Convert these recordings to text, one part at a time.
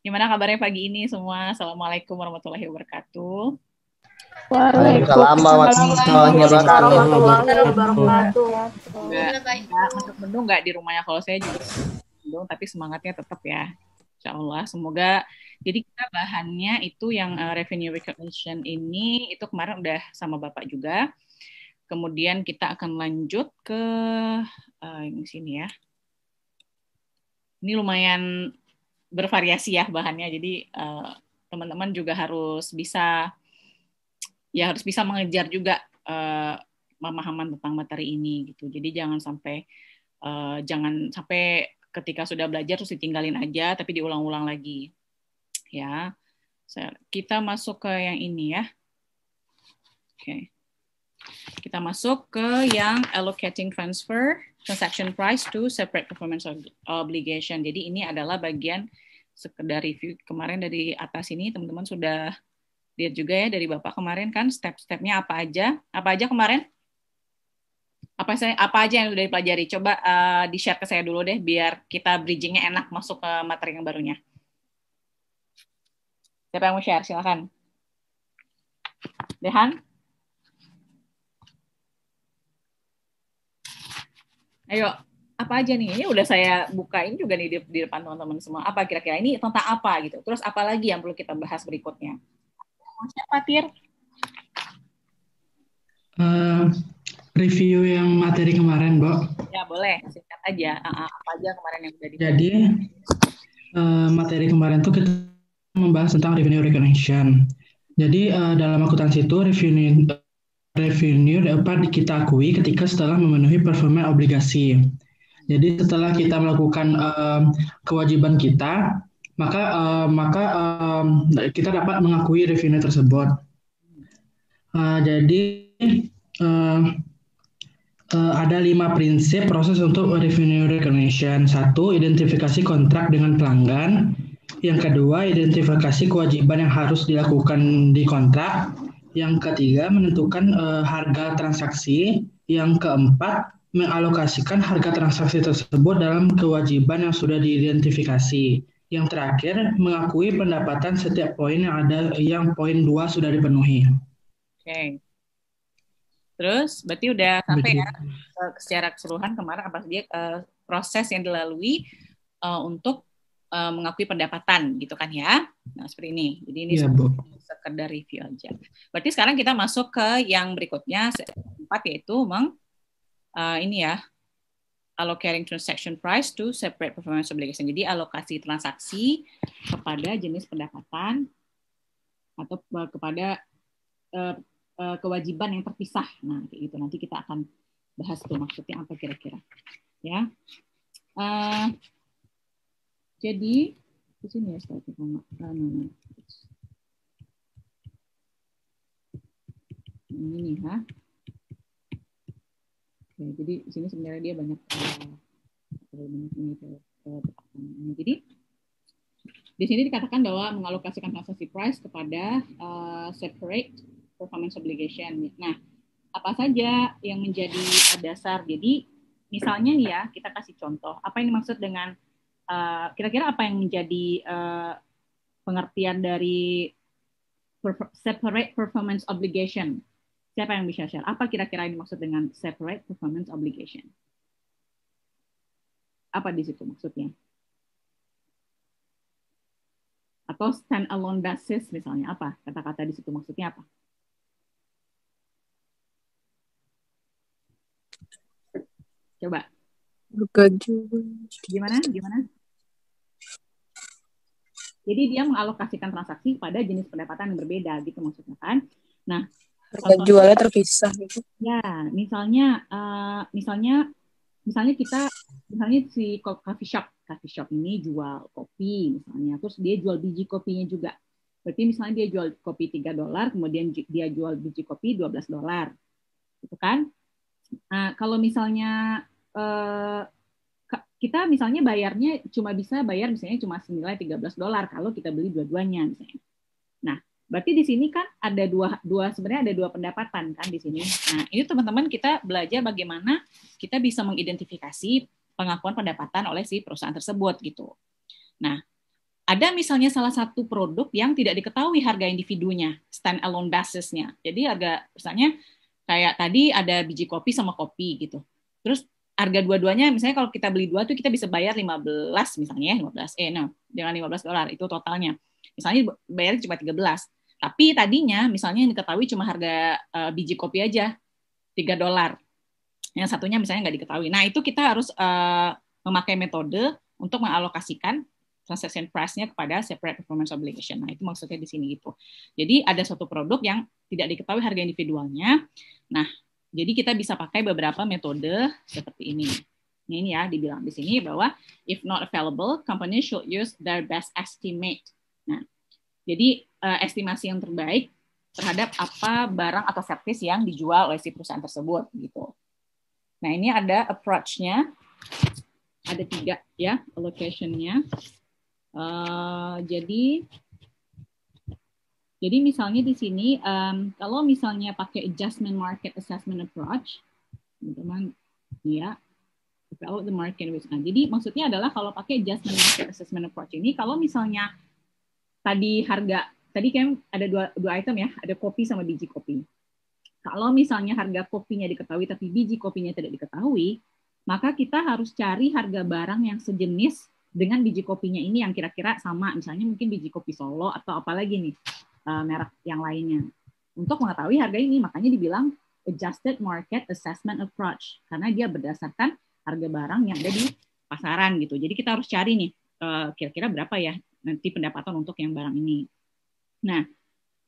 Gimana kabarnya pagi ini semua? Assalamualaikum warahmatullahi wabarakatuh. Waalaikumsalam warahmatullahi wabarakatuh. Untuk mendung nggak di rumahnya kalau saya juga mendung, tapi semangatnya tetap ya. Insya Allah, semoga jadi kita bahannya itu yang uh, revenue recognition ini itu kemarin udah sama Bapak juga Kemudian kita akan lanjut ke uh, yang sini ya. Ini lumayan bervariasi ya bahannya. Jadi teman eh, teman-teman juga harus bisa ya harus bisa mengejar juga uh, pemahaman tentang materi ini gitu. Jadi jangan sampai uh, jangan sampai ketika sudah belajar terus ditinggalin aja tapi diulang-ulang lagi. Ya. Kita masuk ke yang ini ya. Oke. Okay. Kita masuk ke yang allocating transfer transaction price to separate performance obligation. Jadi ini adalah bagian sekedar review kemarin dari atas ini teman-teman sudah lihat juga ya dari Bapak kemarin kan step-stepnya apa aja? Apa aja kemarin? Apa saya apa aja yang sudah dipelajari? Coba uh, di-share ke saya dulu deh biar kita bridgingnya enak masuk ke materi yang barunya. Siapa yang mau share? Silakan. Dehan? Ayo, apa aja nih? Ini udah saya bukain juga nih di, di depan teman-teman semua. Apa kira-kira ini tentang apa gitu? Terus apa lagi yang perlu kita bahas berikutnya? siapa, Tir? Uh, review yang materi kemarin, Mbak. Ya, boleh. Singkat aja. Uh, apa aja kemarin yang udah Jadi, uh, materi kemarin tuh kita membahas tentang revenue recognition. Jadi, uh, dalam akuntansi itu revenue revenue dapat kita akui ketika setelah memenuhi performa obligasi. Jadi setelah kita melakukan um, kewajiban kita, maka um, maka um, kita dapat mengakui revenue tersebut. Uh, jadi uh, uh, ada lima prinsip proses untuk revenue recognition. Satu, identifikasi kontrak dengan pelanggan. Yang kedua, identifikasi kewajiban yang harus dilakukan di kontrak. Yang ketiga, menentukan uh, harga transaksi. Yang keempat, mengalokasikan harga transaksi tersebut dalam kewajiban yang sudah diidentifikasi. Yang terakhir, mengakui pendapatan setiap poin yang ada yang poin dua sudah dipenuhi. Oke. Okay. Terus berarti udah sampai ya, Begitu. ya secara keseluruhan kemarin apa saja uh, eh, proses yang dilalui uh, untuk uh, mengakui pendapatan gitu kan ya. Nah, seperti ini. Jadi ini ya, sekedar review aja. Berarti sekarang kita masuk ke yang berikutnya empat yaitu meng uh, ini ya allocating transaction price to separate performance obligation. Jadi alokasi transaksi kepada jenis pendapatan atau eh, kepada uh, uh, kewajiban yang terpisah. Nah, itu Nanti kita akan bahas tuh maksudnya apa kira-kira. Ya. Uh, jadi di sini ya saya pertama. ini nih ya. Oke, jadi di sini sebenarnya dia banyak eh, banyak ini nah, Jadi di sini dikatakan bahwa mengalokasikan transaksi price kepada uh, separate performance obligation. Nah, apa saja yang menjadi dasar? Jadi misalnya nih ya, kita kasih contoh. Apa yang dimaksud dengan eh, kira-kira uh, apa yang menjadi uh, pengertian dari separate performance obligation? Siapa yang bisa share? Apa kira-kira yang dimaksud dengan separate performance obligation? Apa di situ maksudnya? Atau stand alone basis misalnya apa? Kata-kata di situ maksudnya apa? Coba. Gimana? Gimana? Jadi dia mengalokasikan transaksi pada jenis pendapatan yang berbeda gitu maksudnya kan. Nah, Contohnya, jualnya terpisah gitu ya misalnya uh, misalnya misalnya kita misalnya si coffee shop coffee shop ini jual kopi misalnya terus dia jual biji kopinya juga berarti misalnya dia jual kopi 3 dolar kemudian dia jual biji kopi 12 dolar gitu kan nah, kalau misalnya eh, kita misalnya bayarnya cuma bisa bayar misalnya cuma senilai 13 dolar kalau kita beli dua-duanya misalnya nah Berarti di sini kan ada dua dua sebenarnya ada dua pendapatan kan di sini. Nah, ini teman-teman kita belajar bagaimana kita bisa mengidentifikasi pengakuan pendapatan oleh si perusahaan tersebut gitu. Nah, ada misalnya salah satu produk yang tidak diketahui harga individunya, stand alone basisnya. Jadi harga misalnya kayak tadi ada biji kopi sama kopi gitu. Terus harga dua-duanya misalnya kalau kita beli dua tuh kita bisa bayar 15 misalnya ya, 15 eh no, jangan 15 dolar itu totalnya. Misalnya bayar cuma 13. Tapi tadinya misalnya yang diketahui cuma harga uh, biji kopi aja 3 dolar. Yang satunya misalnya nggak diketahui. Nah, itu kita harus uh, memakai metode untuk mengalokasikan transaction price-nya kepada separate performance obligation. Nah, itu maksudnya di sini gitu. Jadi ada suatu produk yang tidak diketahui harga individualnya. Nah, jadi kita bisa pakai beberapa metode seperti ini. Ini ya dibilang di sini bahwa if not available, company should use their best estimate Nah, jadi uh, estimasi yang terbaik terhadap apa barang atau servis yang dijual oleh si perusahaan tersebut gitu. Nah ini ada approach-nya, ada tiga ya allocation-nya. Uh, eh, jadi jadi misalnya di sini um, kalau misalnya pakai adjustment market assessment approach, teman-teman ya kalau the market with nah, jadi maksudnya adalah kalau pakai adjustment market assessment approach ini kalau misalnya tadi harga tadi kan ada dua, dua item ya, ada kopi sama biji kopi. Kalau misalnya harga kopinya diketahui tapi biji kopinya tidak diketahui, maka kita harus cari harga barang yang sejenis dengan biji kopinya ini yang kira-kira sama, misalnya mungkin biji kopi Solo atau apalagi nih eh, merek yang lainnya. Untuk mengetahui harga ini, makanya dibilang adjusted market assessment approach karena dia berdasarkan harga barang yang ada di pasaran gitu. Jadi kita harus cari nih eh, kira-kira berapa ya nanti pendapatan untuk yang barang ini. Nah,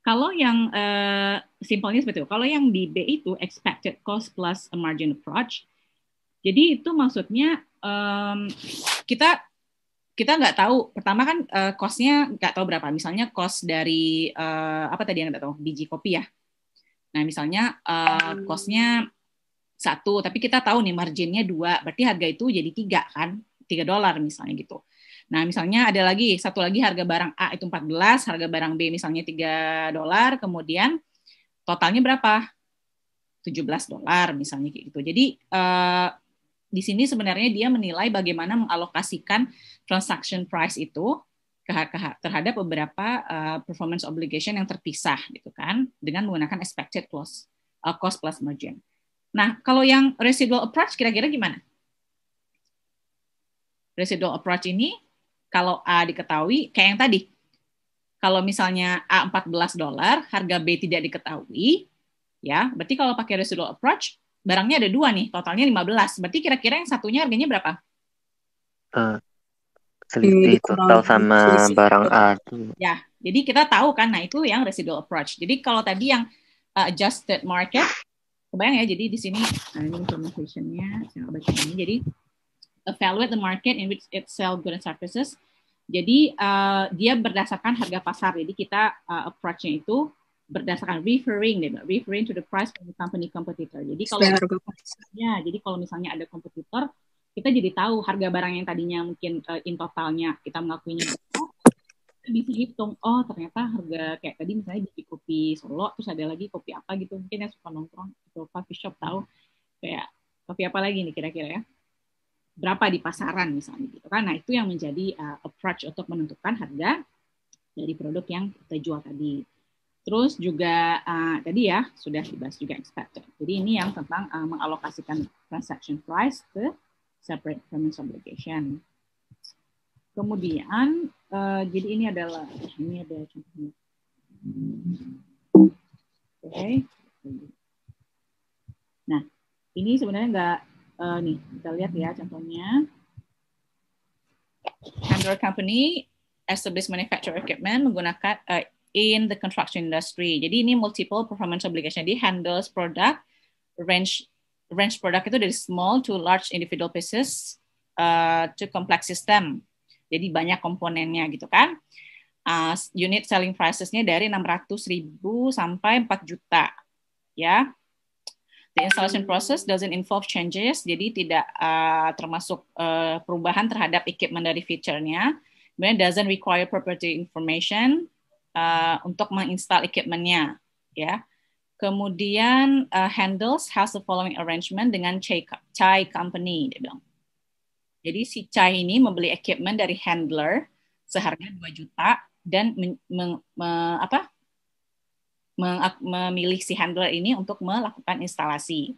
kalau yang uh, simpelnya seperti itu, kalau yang di B itu expected cost plus a margin approach, jadi itu maksudnya um, kita kita nggak tahu. Pertama kan uh, costnya nggak tahu berapa. Misalnya cost dari uh, apa tadi yang nggak tahu biji kopi ya. Nah misalnya uh, costnya satu, tapi kita tahu nih marginnya dua. Berarti harga itu jadi tiga kan, tiga dolar misalnya gitu. Nah, misalnya ada lagi satu lagi harga barang A itu 14, harga barang B misalnya 3 dolar, kemudian totalnya berapa? 17 dolar misalnya kayak gitu. Jadi uh, di sini sebenarnya dia menilai bagaimana mengalokasikan transaction price itu terhadap beberapa uh, performance obligation yang terpisah gitu kan dengan menggunakan expected cost uh, eh, cost plus margin. Nah, kalau yang residual approach kira-kira gimana? Residual approach ini kalau A diketahui, kayak yang tadi, kalau misalnya A 14 dolar, harga B tidak diketahui, ya, berarti kalau pakai residual approach, barangnya ada dua nih, totalnya 15. Berarti kira-kira yang satunya harganya berapa? Uh, selisih total sama selisih barang A. Ya, jadi kita tahu kan, nah itu yang residual approach. Jadi kalau tadi yang uh, adjusted market, kebayang ya, jadi di sini, nah ini information saya baca ini, jadi evaluate the market in which it sell goods and services. Jadi uh, dia berdasarkan harga pasar. Jadi kita uh, eh, approach itu berdasarkan referring, deh, referring to the price from the company competitor. Jadi kalau misalnya, jadi kalau misalnya ada kompetitor, kita jadi tahu harga barang yang tadinya mungkin uh, in totalnya kita mengakuinya berapa, bisa hitung. Oh ternyata harga kayak tadi misalnya di kopi Solo, terus ada lagi kopi apa gitu mungkin yang suka nongkrong atau coffee shop tahu kayak kopi apa lagi nih kira-kira ya berapa di pasaran misalnya gitu kan. Nah, itu yang menjadi uh, approach untuk menentukan harga dari produk yang kita jual tadi. Terus juga uh, tadi ya sudah dibahas juga expected. Jadi ini yang tentang uh, mengalokasikan transaction price ke separate payment obligation. Kemudian uh, jadi ini adalah ini ada contohnya. Oke. Okay. Nah, ini sebenarnya nggak Uh, nih, kita lihat ya contohnya. Android company established manufacturer equipment menggunakan uh, in the construction industry. Jadi ini multiple performance obligation. Jadi handles product, range range product itu dari small to large individual pieces uh, to complex system. Jadi banyak komponennya gitu kan. Uh, unit selling prices-nya dari ratus ribu sampai 4 juta. Ya, The installation process doesn't involve changes, jadi tidak uh, termasuk uh, perubahan terhadap equipment dari fiturnya. Kemudian doesn't require property information uh, untuk menginstal equipmentnya, ya. Kemudian uh, handles has the following arrangement dengan Chai, Chai Company, dia bilang. Jadi si Chai ini membeli equipment dari handler seharga 2 juta dan men, men, men, apa, memilih si handler ini untuk melakukan instalasi.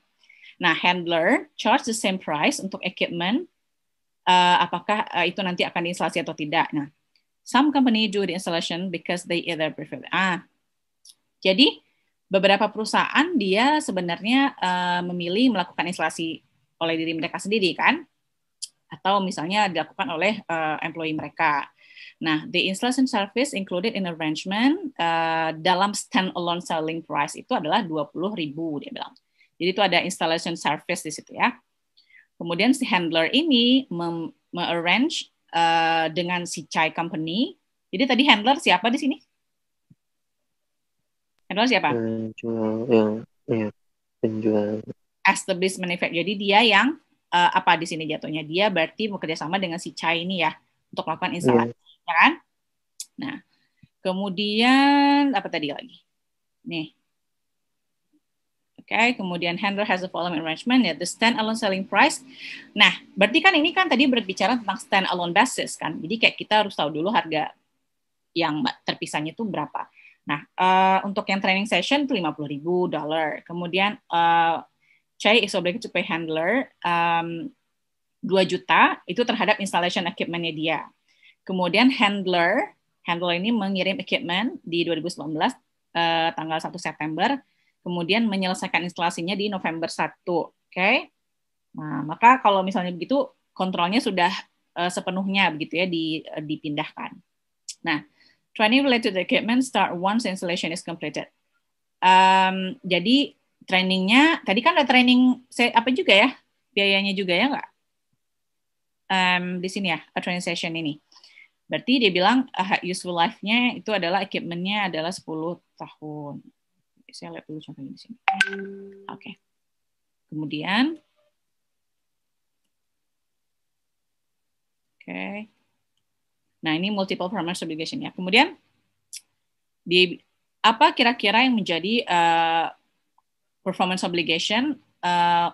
Nah, handler charge the same price untuk equipment, uh, apakah uh, itu nanti akan diinstalasi atau tidak. Nah, some company do the installation because they either prefer. Ah, jadi beberapa perusahaan dia sebenarnya uh, memilih melakukan instalasi oleh diri mereka sendiri kan, atau misalnya dilakukan oleh uh, employee mereka. Nah, the installation service included in arrangement uh, dalam alone selling price itu adalah 20.000 dia bilang. Jadi itu ada installation service di situ ya. Kemudian si handler ini mengarrange me uh, dengan si Chai Company. Jadi tadi handler siapa di sini? Handler siapa? Penjual, ya, ya, penjual. Established manufacturer. Jadi dia yang uh, apa di sini jatuhnya? Dia berarti bekerja sama dengan si Chai ini ya untuk melakukan instalasi. Ya ya kan? Nah, kemudian apa tadi lagi? Nih. Oke, okay, kemudian handler has a volume arrangement ya, the stand alone selling price. Nah, berarti kan ini kan tadi berbicara tentang stand alone basis kan. Jadi kayak kita harus tahu dulu harga yang terpisahnya itu berapa. Nah, uh, untuk yang training session itu puluh ribu dollar Kemudian uh, Chai is obligated to pay handler um, juta itu terhadap installation equipment-nya dia. Kemudian handler, handler ini mengirim equipment di 2019 eh, tanggal 1 September, kemudian menyelesaikan instalasinya di November 1. Oke. Okay? Nah, maka kalau misalnya begitu kontrolnya sudah eh, sepenuhnya begitu ya di, eh, dipindahkan. Nah, training related equipment start once installation is completed. Um, jadi trainingnya tadi kan ada training apa juga ya biayanya juga ya nggak? Um, di sini ya, a training session ini. Berarti dia bilang uh, useful life-nya itu adalah equipment-nya adalah 10 tahun. Saya lihat dulu contohnya di sini. Oke. Okay. Kemudian Oke. Okay. Nah, ini multiple farmers obligation ya. Kemudian di apa kira-kira yang menjadi uh, performance obligation uh,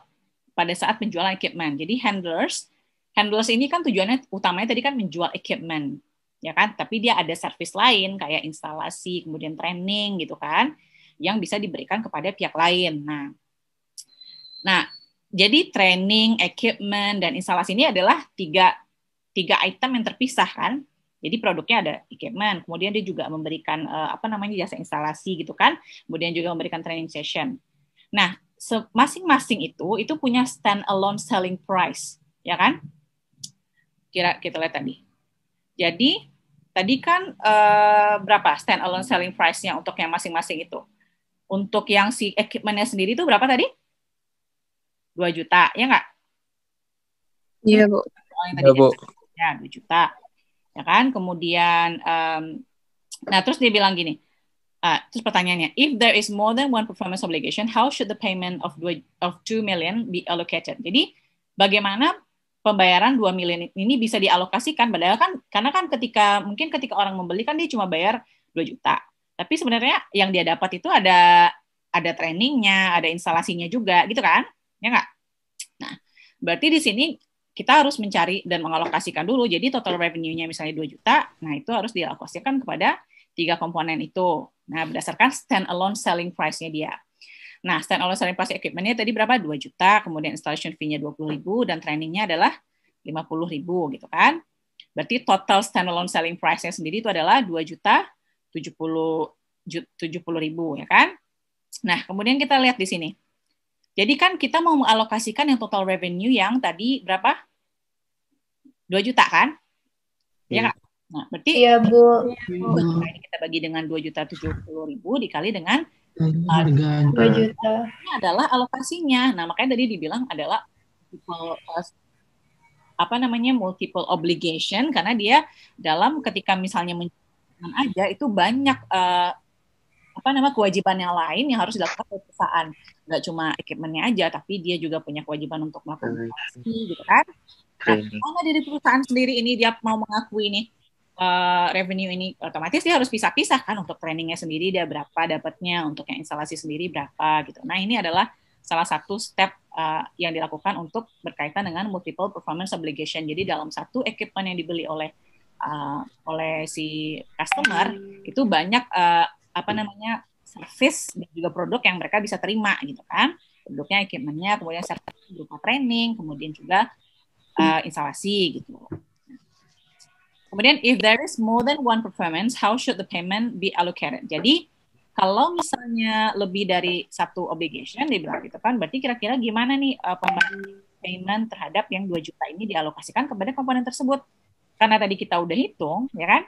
pada saat penjualan equipment. Jadi handlers handlers ini kan tujuannya utamanya tadi kan menjual equipment, ya kan? Tapi dia ada service lain kayak instalasi, kemudian training gitu kan, yang bisa diberikan kepada pihak lain. Nah, nah jadi training, equipment, dan instalasi ini adalah tiga, tiga item yang terpisah kan. Jadi produknya ada equipment, kemudian dia juga memberikan eh, apa namanya jasa instalasi gitu kan, kemudian juga memberikan training session. Nah, masing-masing itu itu punya stand alone selling price, ya kan? kira kita gitu lihat tadi. Jadi tadi kan uh, berapa stand alone selling price-nya untuk yang masing-masing itu? Untuk yang si equipment-nya sendiri itu berapa tadi? 2 juta, ya nggak? Iya, Bu. Oh, ya, Bu. Ya, 2 juta. Ya kan? Kemudian um, nah terus dia bilang gini. Uh, terus pertanyaannya, if there is more than one performance obligation, how should the payment of 2, of 2 million be allocated? Jadi, bagaimana pembayaran 2 miliar ini bisa dialokasikan padahal kan karena kan ketika mungkin ketika orang membeli kan dia cuma bayar 2 juta. Tapi sebenarnya yang dia dapat itu ada ada trainingnya, ada instalasinya juga gitu kan? Ya enggak? Nah, berarti di sini kita harus mencari dan mengalokasikan dulu. Jadi total revenue-nya misalnya 2 juta, nah itu harus dialokasikan kepada tiga komponen itu. Nah, berdasarkan stand alone selling price-nya dia. Nah, stand alone selling plus equipment-nya tadi berapa? 2 juta, kemudian installation fee-nya 20 ribu, dan nya adalah 50 ribu gitu kan. Berarti total stand alone selling price-nya sendiri itu adalah 2 juta 70, 70 ribu ya kan. Nah, kemudian kita lihat di sini. Jadi kan kita mau mengalokasikan yang total revenue yang tadi berapa? 2 juta kan? Iya, iya. Nah, berarti ya Bu. Nah, ini kita bagi dengan 2 juta puluh ribu dikali dengan Hmm, harga nah, juta. Ini adalah alokasinya. Nah, makanya tadi dibilang adalah multiple eh, apa namanya multiple obligation karena dia dalam ketika misalnya menjalankan aja itu banyak uh, apa nama kewajiban yang lain yang harus dilakukan oleh perusahaan nggak cuma equipmentnya aja tapi dia juga punya kewajiban untuk melakukan gitu kan nah, mana dari perusahaan sendiri ini dia mau mengakui nih uh, revenue ini otomatis dia harus pisah-pisah kan untuk trainingnya sendiri dia berapa dapatnya untuk yang instalasi sendiri berapa gitu. Nah ini adalah salah satu step uh, yang dilakukan untuk berkaitan dengan multiple performance obligation. Jadi dalam satu equipment yang dibeli oleh uh, oleh si customer itu banyak uh, apa namanya service dan juga produk yang mereka bisa terima gitu kan. Produknya, equipmentnya, kemudian berupa training, kemudian juga uh, instalasi gitu. Kemudian if there is more than one performance, how should the payment be allocated? Jadi kalau misalnya lebih dari satu obligation dibilang gitu kan, berarti kira-kira gimana nih uh, eh, pembagian payment terhadap yang 2 juta ini dialokasikan kepada komponen tersebut? Karena tadi kita udah hitung, ya kan?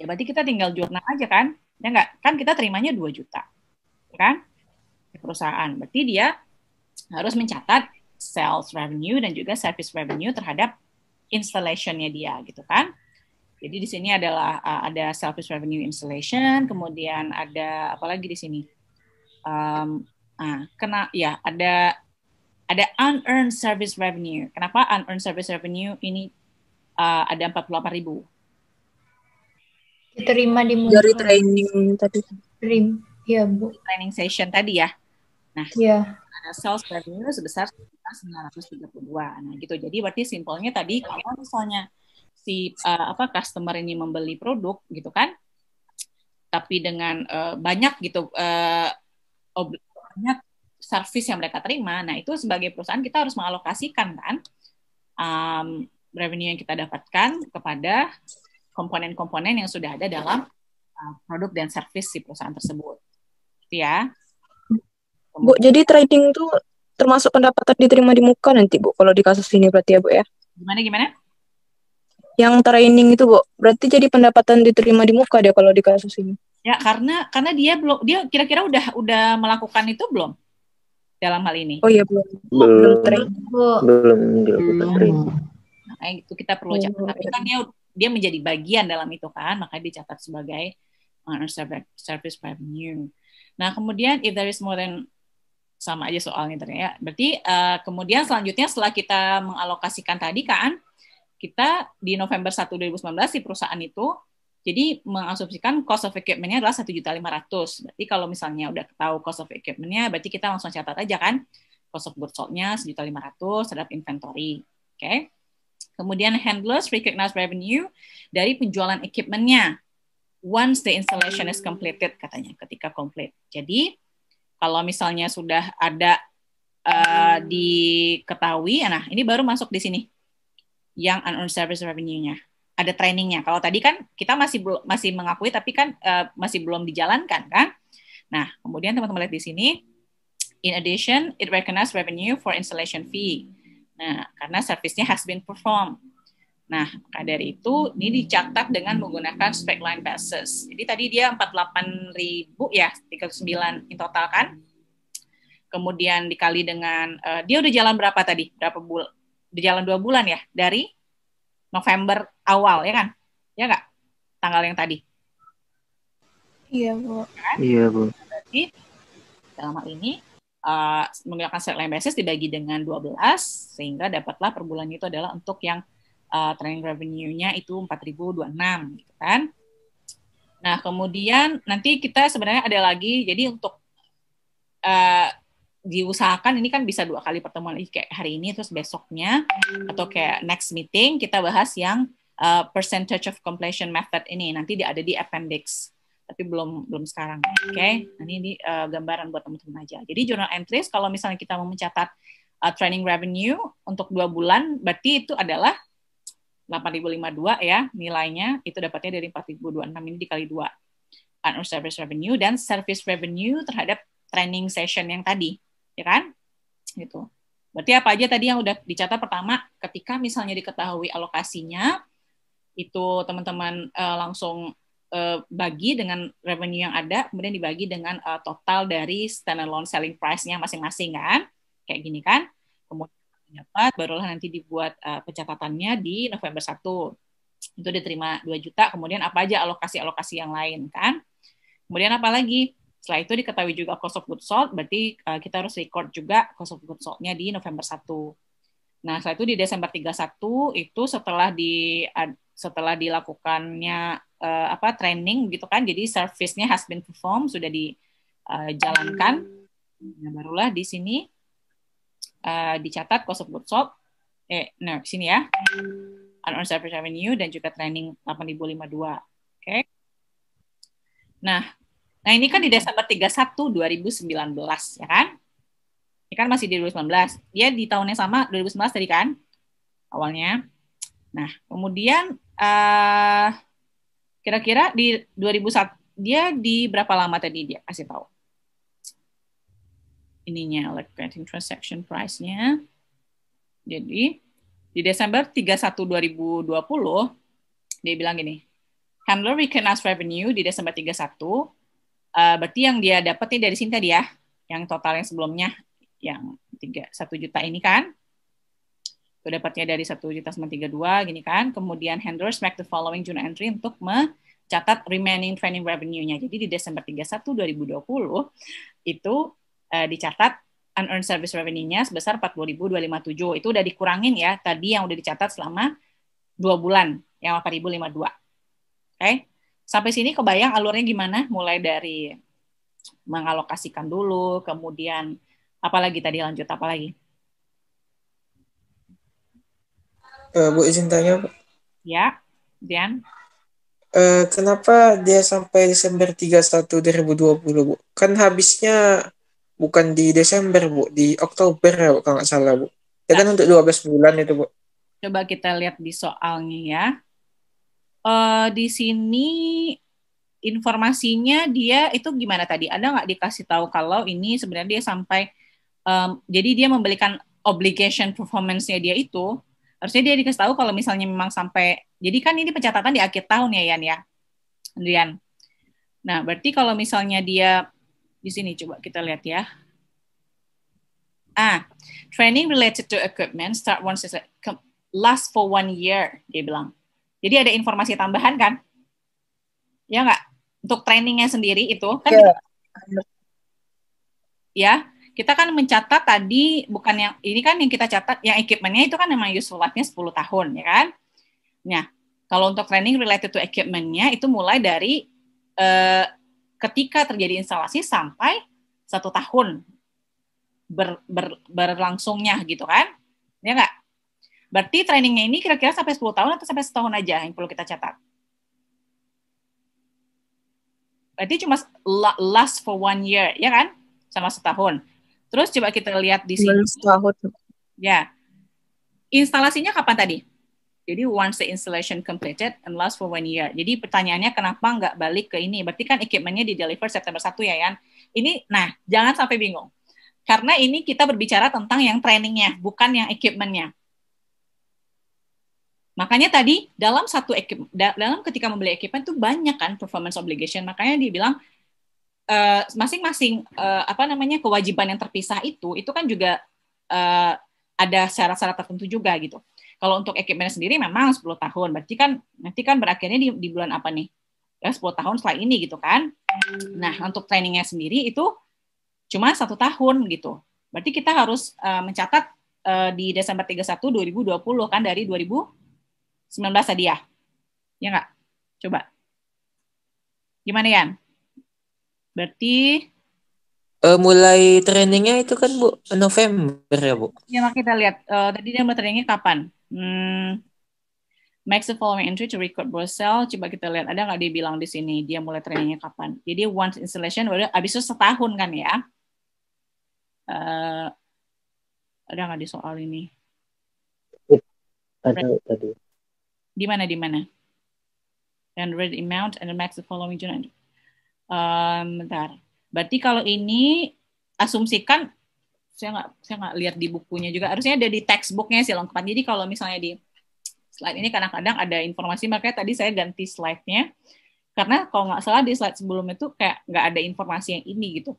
Ya berarti kita tinggal jurnal aja kan? Ya enggak? Kan kita terimanya 2 juta. Ya kan? Di Perusahaan. Berarti dia harus mencatat sales revenue dan juga service revenue terhadap installationnya dia gitu kan. Jadi di sini adalah uh, ada service revenue installation, kemudian ada apa lagi di sini. Um, ah, kena ya ada ada unearned service revenue. Kenapa unearned service revenue ini uh, ada 48 ribu? Diterima di dari training tadi. Trim, ya bu. Training session tadi ya. Nah, ya. ada sales revenue sebesar sembilan ratus tiga puluh dua. Nah gitu. Jadi berarti simpelnya tadi kalau misalnya si uh, apa customer ini membeli produk gitu kan tapi dengan uh, banyak gitu uh, banyak service yang mereka terima nah itu sebagai perusahaan kita harus mengalokasikan kan um, revenue yang kita dapatkan kepada komponen-komponen yang sudah ada dalam uh, produk dan service si perusahaan tersebut gitu ya Bu, jadi trading itu termasuk pendapatan diterima di muka nanti Bu kalau di kasus ini berarti ya Bu ya. Gimana gimana? yang training itu, Bu. Berarti jadi pendapatan diterima di muka dia ya kalau di kasus ini. Ya, karena karena dia belum dia kira-kira udah udah melakukan itu belum? Dalam hal ini. Oh iya, belum. Belum, belum training. Belum belum. belum. Hmm. training. Nah, itu kita perlu catat. Belum. Hmm. Tapi kan dia dia menjadi bagian dalam itu kan, makanya dicatat sebagai honor service revenue. Nah, kemudian if there is more than sama aja soalnya ternyata. Ya. Berarti uh, kemudian selanjutnya setelah kita mengalokasikan tadi kan, kita di November 1 2019 si perusahaan itu jadi mengasumsikan cost of equipment-nya adalah 1.500. Berarti kalau misalnya udah tahu cost of equipment-nya, berarti kita langsung catat aja kan cost of goods sold-nya 1.500 terhadap inventory. Oke. Okay? Kemudian handlers recognize revenue dari penjualan equipment-nya once the installation is completed katanya ketika complete. Jadi kalau misalnya sudah ada uh, diketahui, nah ini baru masuk di sini yang unearned service revenue-nya. Ada trainingnya. Kalau tadi kan kita masih belum masih mengakui tapi kan uh, masih belum dijalankan kan. Nah, kemudian teman-teman lihat di sini in addition it recognize revenue for installation fee. Nah, karena servisnya has been performed. Nah, maka dari itu ini dicatat dengan menggunakan spec line basis. Jadi tadi dia ribu ya, 39 in total kan. Kemudian dikali dengan uh, dia udah jalan berapa tadi? Berapa bulan? jalan dua bulan ya dari November awal ya kan? Ya nggak? Tanggal yang tadi. Iya bu. Kan? Iya bu. Berarti dalam hal ini uh, menggunakan straight basis dibagi dengan 12 sehingga dapatlah per bulan itu adalah untuk yang uh, training revenue-nya itu 4026 gitu kan. Nah, kemudian nanti kita sebenarnya ada lagi jadi untuk uh, diusahakan ini kan bisa dua kali pertemuan lagi kayak hari ini terus besoknya atau kayak next meeting kita bahas yang uh, percentage of completion method ini nanti dia ada di appendix tapi belum belum sekarang oke okay? nah, ini uh, gambaran buat teman-teman aja jadi journal entries kalau misalnya kita mau mencatat uh, training revenue untuk dua bulan berarti itu adalah 8.052 ya nilainya itu dapatnya dari 4.026 ini dikali dua service revenue dan service revenue terhadap training session yang tadi ya kan? Gitu. Berarti apa aja tadi yang udah dicatat pertama, ketika misalnya diketahui alokasinya, itu teman-teman uh, langsung uh, bagi dengan revenue yang ada, kemudian dibagi dengan uh, total dari standalone selling price-nya masing-masing kan, kayak gini kan. Kemudian dapat, barulah nanti dibuat uh, pencatatannya di November 1. Itu diterima 2 juta, kemudian apa aja alokasi-alokasi yang lain kan. Kemudian apa lagi? Setelah itu diketahui juga cost of goods sold, berarti uh, kita harus record juga cost of goods sold-nya di November 1. Nah, setelah itu di Desember 31 itu setelah di setelah dilakukannya uh, apa training gitu kan, jadi service-nya has been performed sudah dijalankan. Eh, nah, barulah di sini uh, dicatat cost of goods sold eh nah sini ya. Unearned service revenue dan juga training 8052. Oke. Okay. Nah, Nah, ini kan di hmm. Desember 31 2019 ya kan? Ini kan masih di 2019. Dia di tahun yang sama 2019 tadi kan awalnya. Nah, kemudian uh, kira-kira di 2001 dia di berapa lama tadi dia kasih tahu? Ininya electronic transaction price-nya. Jadi di Desember 31 2020 dia bilang gini, handler recognize revenue di Desember 31 Uh, berarti yang dia dapat nih dari sini tadi ya, yang total yang sebelumnya yang tiga satu juta ini kan itu dapatnya dari satu juta sembilan tiga dua gini kan kemudian handlers make the following June entry untuk mencatat remaining training revenue-nya jadi di Desember 31 2020 itu uh, dicatat unearned service revenue-nya sebesar 40.257 itu udah dikurangin ya tadi yang udah dicatat selama dua bulan yang 8.052 oke okay? Sampai sini kebayang alurnya gimana? Mulai dari mengalokasikan dulu, kemudian apalagi tadi lanjut apalagi? Uh, eh, Bu izin tanya, Bu. Ya, Dian. Uh, kenapa dia sampai Desember 31 2020, Bu? Kan habisnya bukan di Desember, Bu, di Oktober ya, Bu, kalau nggak salah, Bu. Ya kan nah. untuk 12 bulan itu, Bu. Coba kita lihat di soalnya ya uh, di sini informasinya dia itu gimana tadi? ada nggak dikasih tahu kalau ini sebenarnya dia sampai um, jadi dia membelikan obligation performance-nya dia itu harusnya dia dikasih tahu kalau misalnya memang sampai jadi kan ini pencatatan di akhir tahun ya Yan ya, Andrian. Nah berarti kalau misalnya dia di sini coba kita lihat ya. Ah, training related to equipment start once last for one year dia bilang jadi ada informasi tambahan kan? Ya nggak? Untuk trainingnya sendiri itu kan yeah. ya kita kan mencatat tadi bukan yang ini kan yang kita catat yang equipmentnya itu kan memang useful life-nya 10 tahun ya kan. Nah, kalau untuk training related to equipmentnya itu mulai dari eh, ketika terjadi instalasi sampai satu tahun ber, ber, berlangsungnya gitu kan, ya nggak? Berarti trainingnya ini kira-kira sampai 10 tahun atau sampai setahun aja yang perlu kita catat? Berarti cuma last for one year, ya kan? Sama setahun. Terus coba kita lihat di sini. Setahun. Ya. Instalasinya kapan tadi? Jadi once the installation completed and last for one year. Jadi pertanyaannya kenapa nggak balik ke ini? Berarti kan equipmentnya di deliver September 1 ya, Yan? Ini, nah, jangan sampai bingung. Karena ini kita berbicara tentang yang trainingnya, bukan yang equipmentnya. Makanya tadi dalam satu ekip dalam ketika membeli equipment itu banyak kan performance obligation. Makanya dibilang eh, masing-masing uh, uh, apa namanya kewajiban yang terpisah itu itu kan juga uh, ada syarat-syarat tertentu juga gitu. Kalau untuk equipment sendiri memang 10 tahun. Berarti kan nanti kan berakhirnya di, di bulan apa nih? Ya 10 tahun setelah ini gitu kan. Nah, untuk trainingnya sendiri itu cuma satu tahun gitu. Berarti kita harus uh, mencatat uh, di Desember 31 2020 kan dari 2000 19 tadi ya? Ya nggak? Coba. Gimana, ya? Berarti... Uh, mulai trainingnya itu kan, Bu, November ya, Bu? Ya, maka kita lihat. Uh, tadi dia mulai trainingnya kapan? Hmm, Max the following entry to record Brussels. Coba kita lihat, ada nggak dia bilang di sini? Dia mulai trainingnya kapan? Jadi once installation, baru abis itu setahun kan ya? Uh, ada nggak di soal ini? Iya, ada tadi. Di mana di mana? And read amount and max the following journal. Um, bentar. Berarti kalau ini asumsikan saya nggak saya nggak lihat di bukunya juga. Harusnya ada di textbooknya sih lengkap. Jadi kalau misalnya di slide ini kadang-kadang ada informasi makanya tadi saya ganti slide-nya karena kalau nggak salah di slide sebelumnya itu kayak nggak ada informasi yang ini gitu.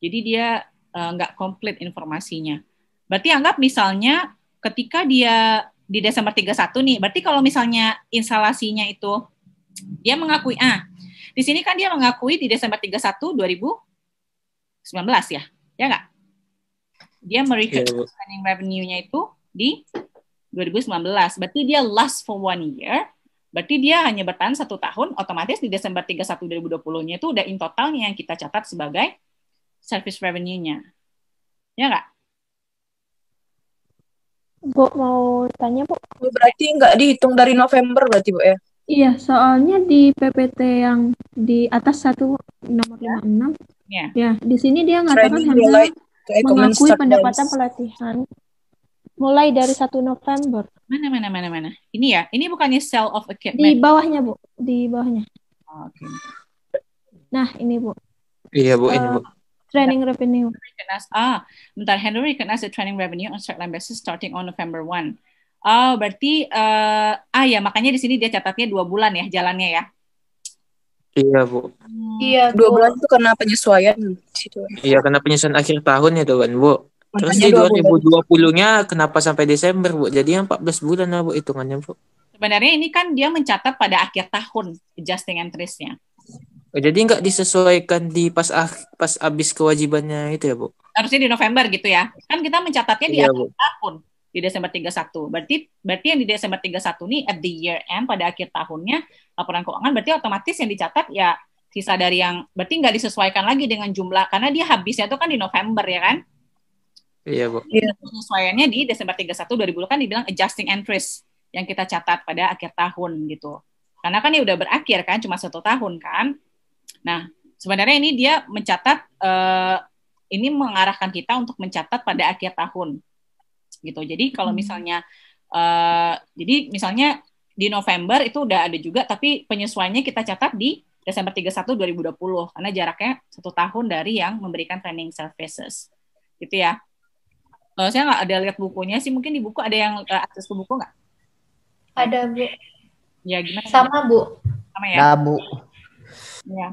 Jadi dia uh, nggak komplit informasinya. Berarti anggap misalnya ketika dia di Desember 31 nih. Berarti kalau misalnya instalasinya itu dia mengakui ah di sini kan dia mengakui di Desember 31 2019 ya. Ya enggak? Dia merecord iya, yeah. spending revenue-nya itu di 2019. Berarti dia last for one year. Berarti dia hanya bertahan satu tahun, otomatis di Desember 31 2020-nya itu udah in totalnya yang kita catat sebagai service revenue-nya. Ya nggak? Bu mau tanya Bu? Oh, berarti nggak dihitung dari November berarti Bu ya? Iya, soalnya di PPT yang di atas satu nomor ya. enam ya. ya di sini dia ngatakan Hamzah mengakui pendapatan dance. pelatihan mulai dari satu November. Mana mana mana mana? Ini ya, ini bukannya sell of equipment. Di bawahnya, Bu. Di bawahnya. Oh, Oke. Okay. Nah, ini Bu. Iya, Bu, uh, ini eh, Bu. Training revenue. ah, bentar. Handle recognized the training revenue on certain basis starting on November 1. Oh, berarti uh, ah ya makanya di sini dia catatnya dua bulan ya jalannya ya. Iya bu. Hmm. Iya dua oh. bulan itu karena penyesuaian. Iya karena penyesuaian akhir tahun ya tuan bu. Terus di 2020-nya kenapa sampai Desember bu? Jadi yang 14 bulan lah bu hitungannya bu. Sebenarnya ini kan dia mencatat pada akhir tahun adjusting entries-nya. Oh, jadi nggak disesuaikan di pas ah, pas abis kewajibannya itu ya, Bu? Harusnya di November gitu ya. Kan kita mencatatnya di iya, akhir tahun, di Desember 31. Berarti berarti yang di Desember 31 ini at the year end pada akhir tahunnya laporan keuangan berarti otomatis yang dicatat ya sisa dari yang berarti nggak disesuaikan lagi dengan jumlah karena dia habisnya itu kan di November ya kan? Iya, Bu. Penyesuaiannya di Desember 31 2020 kan dibilang adjusting entries yang kita catat pada akhir tahun gitu. Karena kan ya udah berakhir kan, cuma satu tahun kan. Nah, sebenarnya ini dia mencatat uh, ini mengarahkan kita untuk mencatat pada akhir tahun gitu. Jadi kalau hmm. misalnya uh, jadi misalnya di November itu udah ada juga tapi penyesuaiannya kita catat di Desember 31 2020 karena jaraknya satu tahun dari yang memberikan training services gitu ya. Uh, saya nggak ada lihat bukunya sih mungkin di buku ada yang uh, akses ke buku nggak? Ada bu. Ya gimana? Sama bu. Sama ya. Nah, bu. Ya.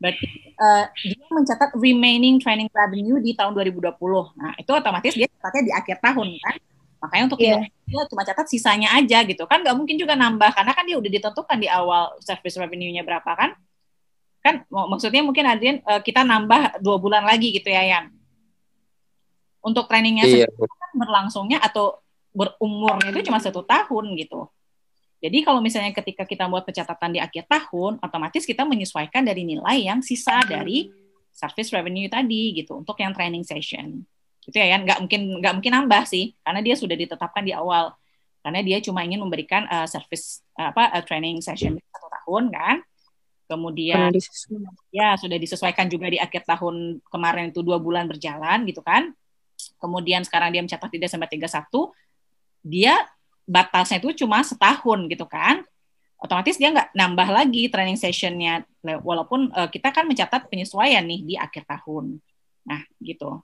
Berarti uh, dia mencatat remaining training revenue di tahun 2020. Nah, itu otomatis dia catatnya di akhir tahun kan. Makanya untuk yeah. dia cuma catat sisanya aja gitu kan nggak mungkin juga nambah karena kan dia udah ditentukan di awal service revenue-nya berapa kan? Kan maksudnya mungkin Adrian uh, kita nambah dua bulan lagi gitu ya Yan. Untuk trainingnya yeah. sendiri kan berlangsungnya atau berumurnya itu cuma satu tahun gitu. Jadi kalau misalnya ketika kita buat pencatatan di akhir tahun, otomatis kita menyesuaikan dari nilai yang sisa hmm. dari service revenue tadi gitu untuk yang training session. Gitu ya, kan? Nggak mungkin nggak mungkin nambah sih, karena dia sudah ditetapkan di awal. Karena dia cuma ingin memberikan uh, service uh, apa uh, training session satu tahun kan. Kemudian ya sudah disesuaikan juga di akhir tahun kemarin itu dua bulan berjalan gitu kan. Kemudian sekarang dia mencatat tidak di Desember satu, dia batasnya itu cuma setahun gitu kan otomatis dia nggak nambah lagi training sessionnya walaupun uh, kita kan mencatat penyesuaian nih di akhir tahun nah gitu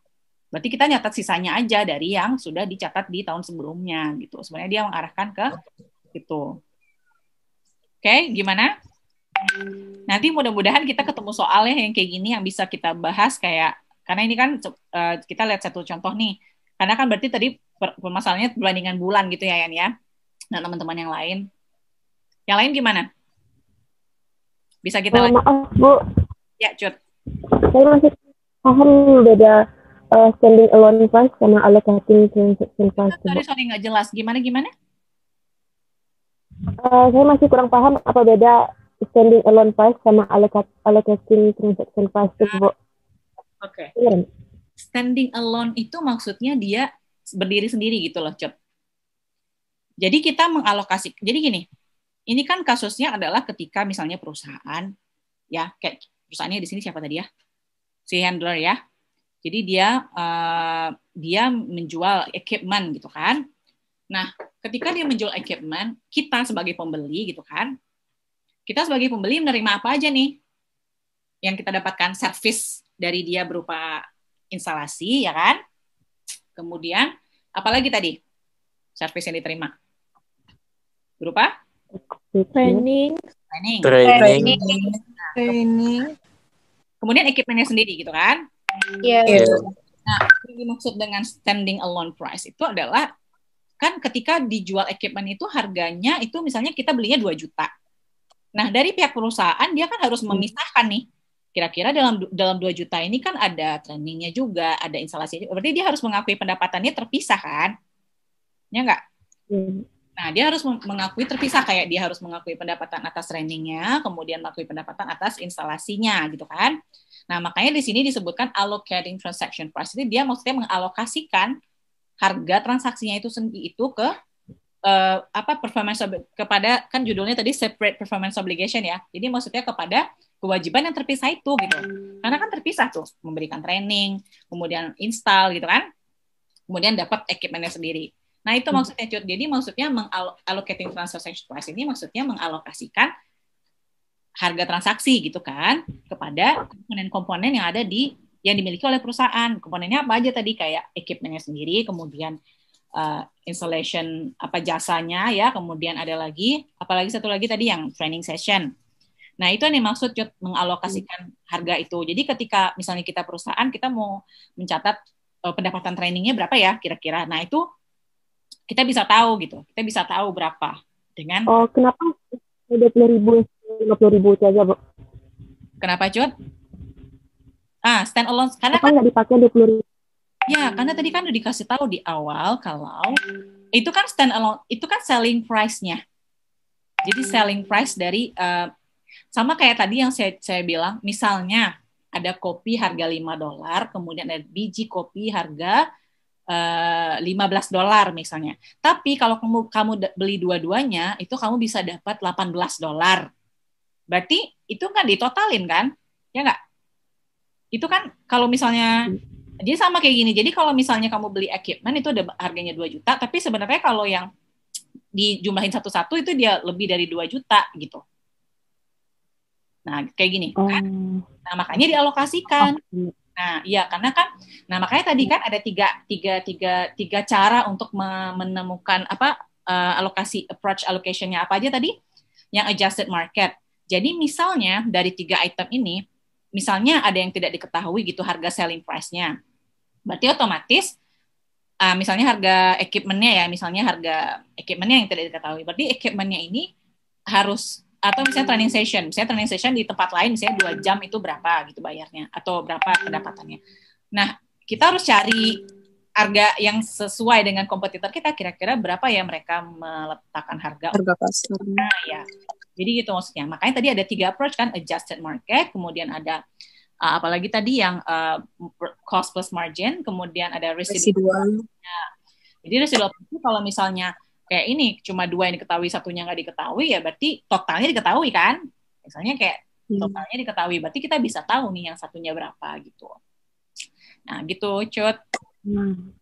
berarti kita nyatat sisanya aja dari yang sudah dicatat di tahun sebelumnya gitu sebenarnya dia mengarahkan ke itu oke okay, gimana nanti mudah-mudahan kita ketemu soalnya yang kayak gini yang bisa kita bahas kayak karena ini kan uh, kita lihat satu contoh nih karena kan berarti tadi permasalahannya perbandingan bulan gitu ya Yan ya nah teman-teman yang lain yang lain gimana bisa kita oh, maaf bu ya cut saya masih paham beda uh, standing alone class sama allocating transaction price sorry sorry nggak jelas gimana gimana uh, saya masih kurang paham apa beda standing alone class sama allocating transaction price itu bu ah, oke okay. Iya. standing alone itu maksudnya dia berdiri sendiri gitu loh, Cep. Jadi kita mengalokasi. Jadi gini, ini kan kasusnya adalah ketika misalnya perusahaan ya kayak perusahaannya di sini siapa tadi ya? Si handler ya. Jadi dia uh, dia menjual equipment gitu kan. Nah, ketika dia menjual equipment, kita sebagai pembeli gitu kan, kita sebagai pembeli menerima apa aja nih yang kita dapatkan service dari dia berupa instalasi ya kan Kemudian, apalagi tadi service yang diterima? Berupa? Training. Training. Training. Training. Kemudian equipmentnya sendiri gitu kan? Iya. Yeah. Yeah. Nah, yang dimaksud dengan standing alone price itu adalah kan ketika dijual equipment itu harganya itu misalnya kita belinya 2 juta. Nah, dari pihak perusahaan dia kan harus memisahkan nih kira-kira dalam dalam 2 juta ini kan ada trainingnya juga, ada instalasi. Berarti dia harus mengakui pendapatannya terpisah kan? Ya enggak? Hmm. Nah, dia harus mengakui terpisah kayak dia harus mengakui pendapatan atas trainingnya, kemudian mengakui pendapatan atas instalasinya gitu kan. Nah, makanya di sini disebutkan allocating transaction price. Jadi dia maksudnya mengalokasikan harga transaksinya itu sendiri itu ke uh, apa performance kepada kan judulnya tadi separate performance obligation ya. Jadi maksudnya kepada kewajiban yang terpisah itu gitu. Karena kan terpisah tuh memberikan training, kemudian install gitu kan. Kemudian dapat equipmentnya sendiri. Nah, itu hmm. maksudnya cut. Jadi maksudnya mengallocating transaction price ini maksudnya mengalokasikan harga transaksi gitu kan kepada komponen-komponen yang ada di yang dimiliki oleh perusahaan. Komponennya apa aja tadi kayak equipmentnya sendiri, kemudian uh, eh, installation apa jasanya ya kemudian ada lagi apalagi satu lagi tadi yang training session nah itu yang maksud Jod, mengalokasikan harga itu jadi ketika misalnya kita perusahaan kita mau mencatat uh, pendapatan trainingnya berapa ya kira-kira nah itu kita bisa tahu gitu kita bisa tahu berapa dengan oh kenapa dua puluh ribu lima puluh ribu saja bu kenapa cut ah stand alone karena kan nggak dipakai dua puluh ribu Ya, karena tadi kan udah dikasih tahu di awal kalau itu kan stand alone, itu kan selling price-nya. Jadi hmm. selling price dari uh, sama kayak tadi yang saya saya bilang, misalnya ada kopi harga 5 dolar, kemudian ada biji kopi harga uh, eh, 15 dolar misalnya. Tapi kalau kamu kamu beli dua-duanya, itu kamu bisa dapat 18 dolar. Berarti itu kan ditotalin kan? Ya enggak? Itu kan kalau misalnya hmm. Jadi sama kayak gini. Jadi kalau misalnya kamu beli equipment itu ada harganya 2 juta, tapi sebenarnya kalau yang dijumlahin satu-satu itu dia lebih dari 2 juta gitu. Nah, kayak gini Hmm. kan. Nah, makanya dialokasikan. Oh, iya. Nah, iya karena kan nah makanya tadi kan ada tiga tiga tiga tiga cara untuk menemukan apa uh, alokasi approach allocation-nya apa aja tadi? Yang adjusted market. Jadi misalnya dari tiga item ini misalnya ada yang tidak diketahui gitu harga selling price-nya. Berarti otomatis uh, misalnya harga equipmentnya ya, misalnya harga equipmentnya yang tidak diketahui. Berarti equipmentnya ini harus atau misalnya training session, misalnya training session di tempat lain misalnya dua jam itu berapa gitu bayarnya atau berapa pendapatannya. Nah kita harus cari harga yang sesuai dengan kompetitor kita kira-kira berapa ya mereka meletakkan harga harga pasar. Nah, ya. Jadi gitu maksudnya. Makanya tadi ada tiga approach kan adjusted market, kemudian ada uh, apalagi tadi yang uh, cost plus margin kemudian ada residual ya. jadi residual itu kalau misalnya kayak ini cuma dua yang diketahui satunya nggak diketahui ya berarti totalnya diketahui kan misalnya kayak hmm. totalnya diketahui berarti kita bisa tahu nih yang satunya berapa gitu nah gitu cut hmm.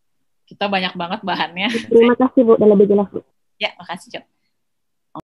kita banyak banget bahannya terima kasih bu dalam lebih jelas bu ya makasih cut